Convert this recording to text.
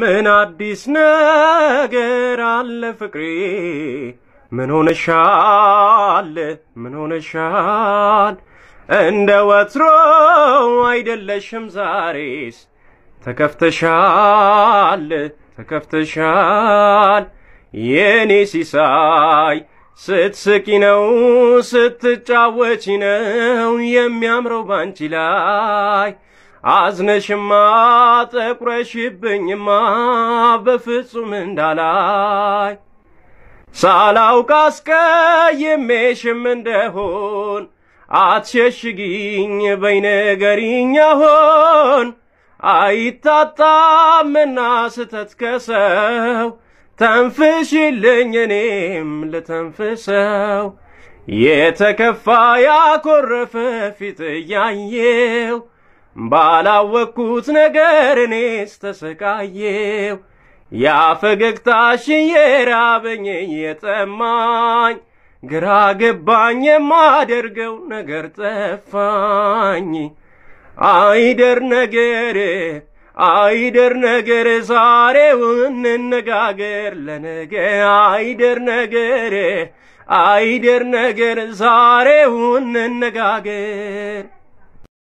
ምን አዲስ ነገር አለ ፍቅሬ? ምን ሆነሻል? ምን ሆነሻል? እንደ ወትሮ አይደለሽም ዛሬስ፣ ተከፍተሻል፣ ተከፍተሻል። የኔ ሲሳይ ስትስቂ ነው ስትጫወቺ ነው የሚያምረው ባንቺ ላይ አዝነሽማ ጠቁረሽብኝማ በፍጹም እንዳላይ ሳላውቅ አስቀይሜሽም እንደሆን አትሸሽግኝ በይነገሪኝ አሁን አይታጣምና ስተት ከሰው ተንፍሽልኝ እኔም ልተንፍሰው የተከፋ ያኮረፈ ፊት እያየው ባላወቅኩት ነገር እኔስ ተሰቃየው ያ የራበኝ የጠማኝ ግራ ገባኝ የማደርገው ነገር ጠፋኝ። አይደር ነገር አይደር ነገር ዛሬው እንነጋገር ለነገ አይደር ነገር አይደር ነገር ዛሬው እንነጋገር